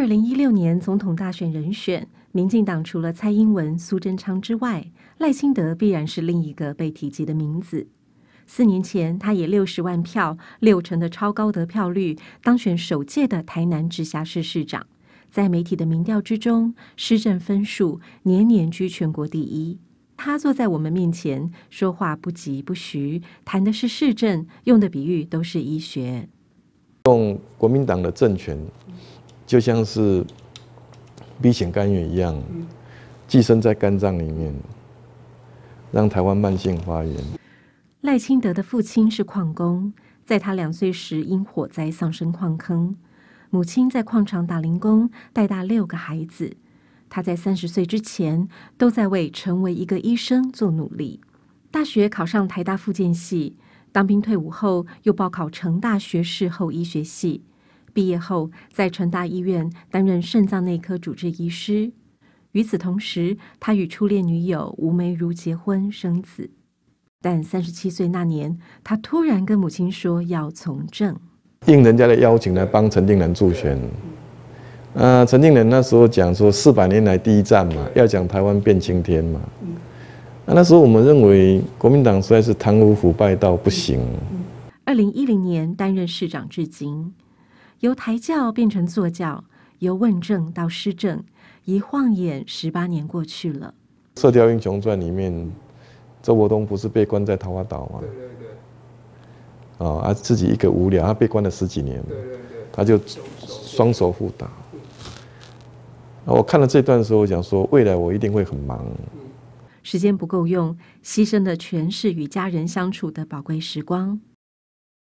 二零一六年总统大选人选，民进党除了蔡英文、苏贞昌之外，赖清德必然是另一个被提及的名字。四年前，他以六十万票、六成的超高得票率当选首届的台南直辖市市长，在媒体的民调之中，施政分数年年居全国第一。他坐在我们面前，说话不疾不徐，谈的是市政，用的比喻都是医学。用国民党的政权。就像是，危险肝炎一样，寄生在肝脏里面，让台湾慢性发炎。赖清德的父亲是矿工，在他两岁时因火灾丧生矿坑，母亲在矿场打零工带大六个孩子。他在三十岁之前都在为成为一个医生做努力。大学考上台大附建系，当兵退伍后又报考成大学士后医学系。毕业后，在成大医院担任肾脏内科主治医师。与此同时，他与初恋女友吴梅如结婚生子。但三十七岁那年，他突然跟母亲说要从政，应人家的邀请来帮陈定南助选。呃，陈定南那时候讲说四百年来第一战嘛，要讲台湾变青天嘛。啊，那时候我们认为国民党实在是贪污腐败到不行。二零一零年担任市长至今。由台教变成座教，由问政到施政，一晃眼十八年过去了。《射雕英雄传》里面，周伯通不是被关在桃花岛吗？对对对。啊，他自己一个无聊，他被关了十几年，对对对，他就双手互打。那我看了这段的时候，我想说，未来我一定会很忙，时间不够用，牺牲的全是与家人相处的宝贵时光。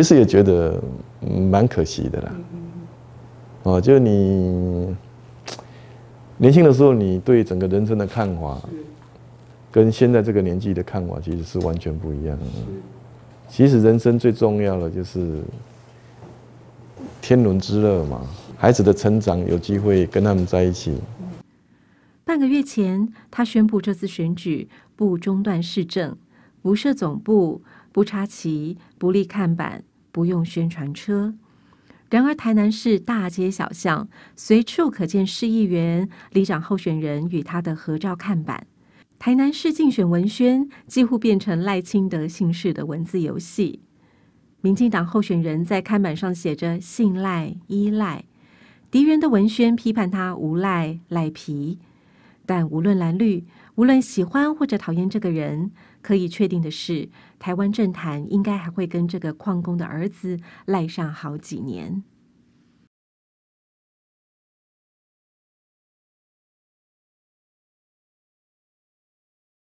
其实也觉得。蛮可惜的啦，哦，就你年轻的时候，你对整个人生的看法，跟现在这个年纪的看法其实是完全不一样。的。其实人生最重要的就是天伦之乐嘛，孩子的成长，有机会跟他们在一起。半个月前，他宣布这次选举不中断市政，不设总部，不插旗，不立看板。不用宣传车，然而台南市大街小巷随处可见市议员、里长候选人与他的合照看板。台南市竞选文宣几乎变成赖清德姓氏的文字游戏。民进党候选人在看板上写着“信赖、依赖”，敌人的文宣批判他无赖、赖皮。但无论蓝绿，无论喜欢或者讨厌这个人，可以确定的是，台湾政坛应该还会跟这个矿工的儿子赖上好几年。